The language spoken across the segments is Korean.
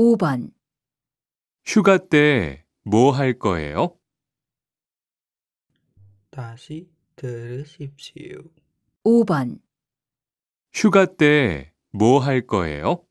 5번 휴가 때 뭐 할 거예요? 다시 들으십시오. 5번 휴가 때 뭐 할 거예요?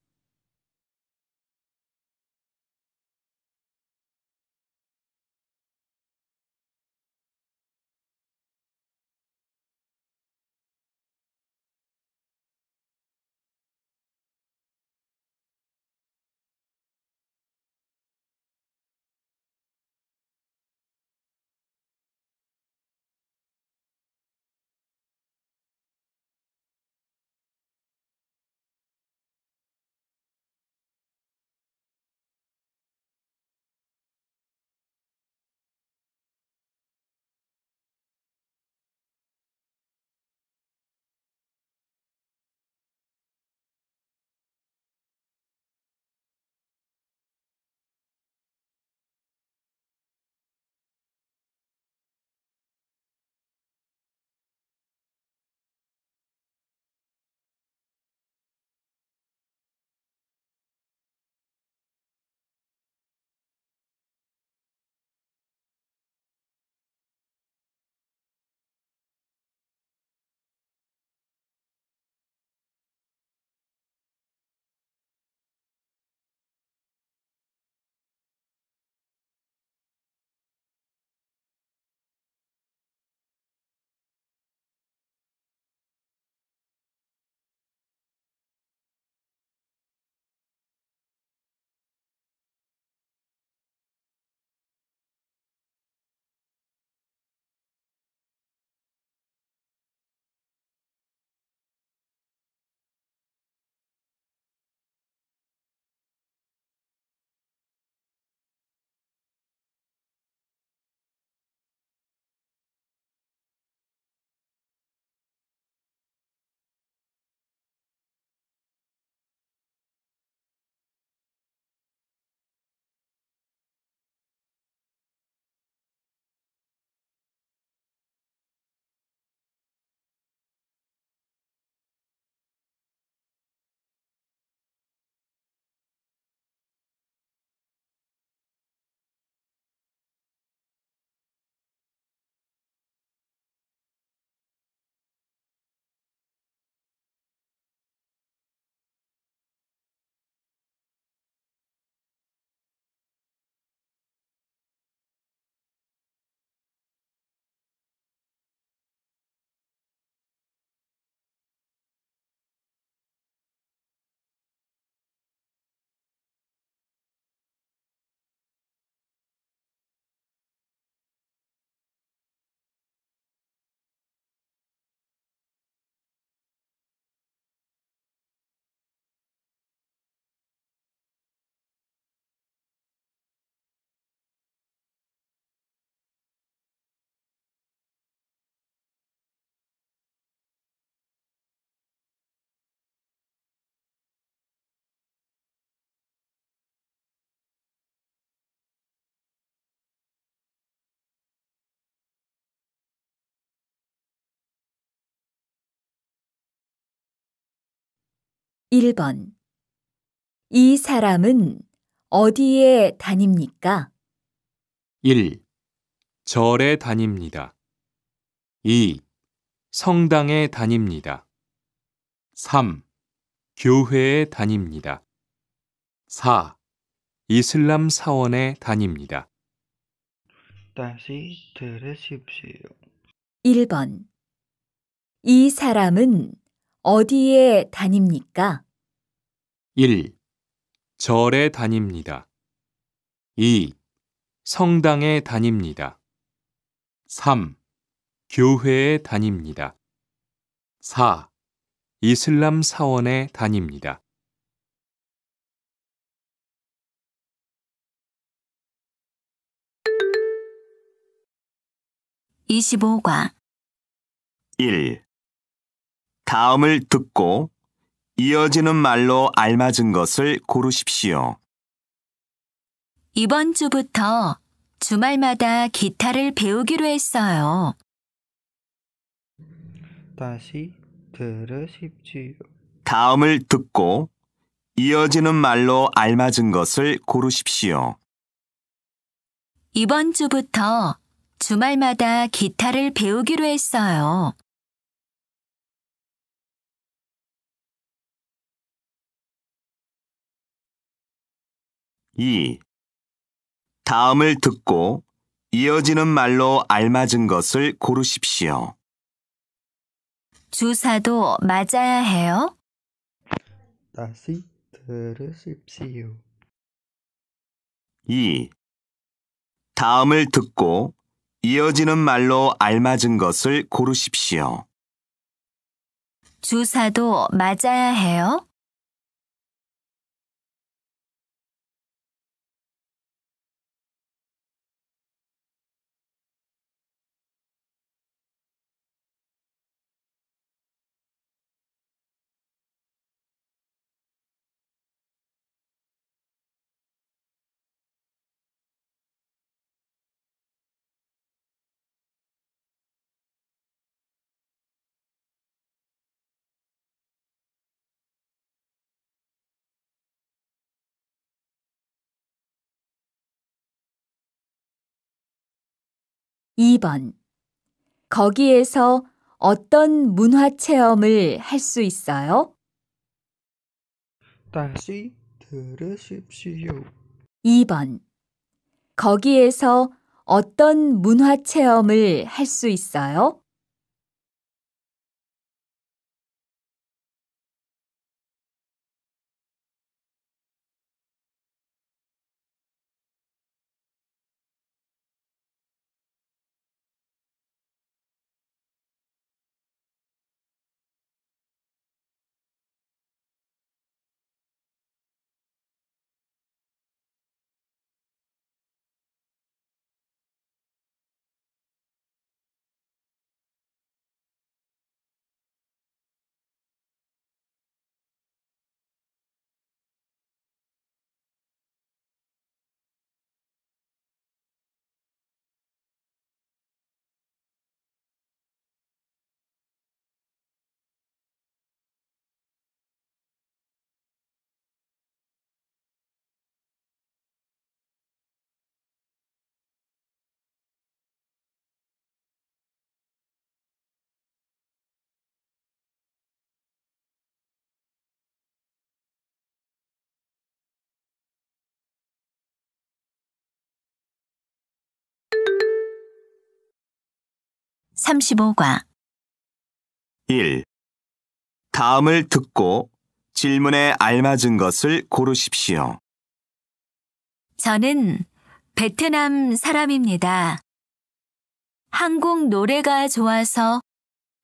1번 이 사람은 어디에 다닙니까? 1. 절에 다닙니다. 2. 성당에 다닙니다. 3. 교회에 다닙니다. 4. 이슬람 사원에 다닙니다. 다시 들으십시오. 1번 이 사람은 어디에 다닙니까? 1. 절에 다닙니다. 2. 성당에 다닙니다. 3. 교회에 다닙니다. 4. 이슬람 사원에 다닙니다. (25과) 1. 다음을 듣고 이어지는 말로 알맞은 것을 고르십시오. 이번 주부터 주말마다 기타를 배우기로 했어요. 다시 들으십시오. 다음을 듣고 이어지는 말로 알맞은 것을 고르십시오. 이번 주부터 주말마다 기타를 배우기로 했어요. 2. 다음을 듣고 이어지는 말로 알맞은 것을 고르십시오. 주사도 맞아야 해요? 다시 들으십시오. 2. 다음을 듣고 이어지는 말로 알맞은 것을 고르십시오. 주사도 맞아야 해요? 2번. 거기에서 어떤 문화 체험을 할 수 있어요? 다시 들으십시오. 2번. 거기에서 어떤 문화 체험을 할 수 있어요? 35과 1. 다음을 듣고 질문에 알맞은 것을 고르십시오. 저는 베트남 사람입니다. 한국 노래가 좋아서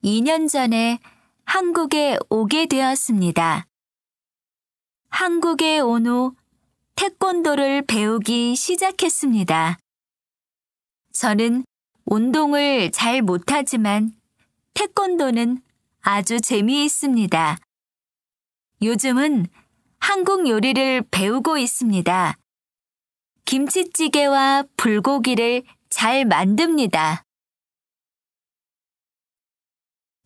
2년 전에 한국에 오게 되었습니다. 한국에 온 후 태권도를 배우기 시작했습니다. 저는 운동을 잘 못하지만 태권도는 아주 재미있습니다. 요즘은 한국 요리를 배우고 있습니다. 김치찌개와 불고기를 잘 만듭니다.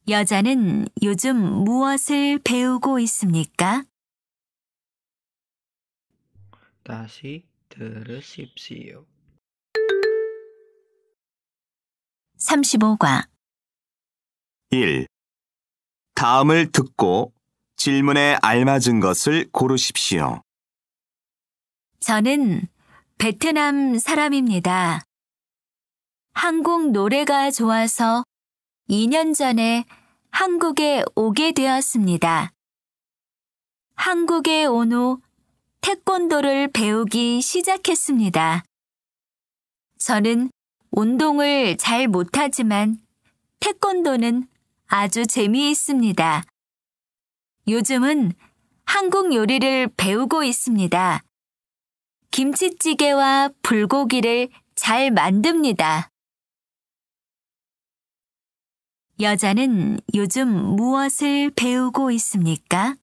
여자는 요즘 무엇을 배우고 있습니까? 다시 들으십시오. 35과 1. 다음을 듣고 질문에 알맞은 것을 고르십시오. 저는 베트남 사람입니다. 한국 노래가 좋아서 2년 전에 한국에 오게 되었습니다. 한국에 온 후 태권도를 배우기 시작했습니다. 저는 운동을 잘 못하지만 태권도는 아주 재미있습니다. 요즘은 한국 요리를 배우고 있습니다. 김치찌개와 불고기를 잘 만듭니다. 여자는 요즘 무엇을 배우고 있습니까?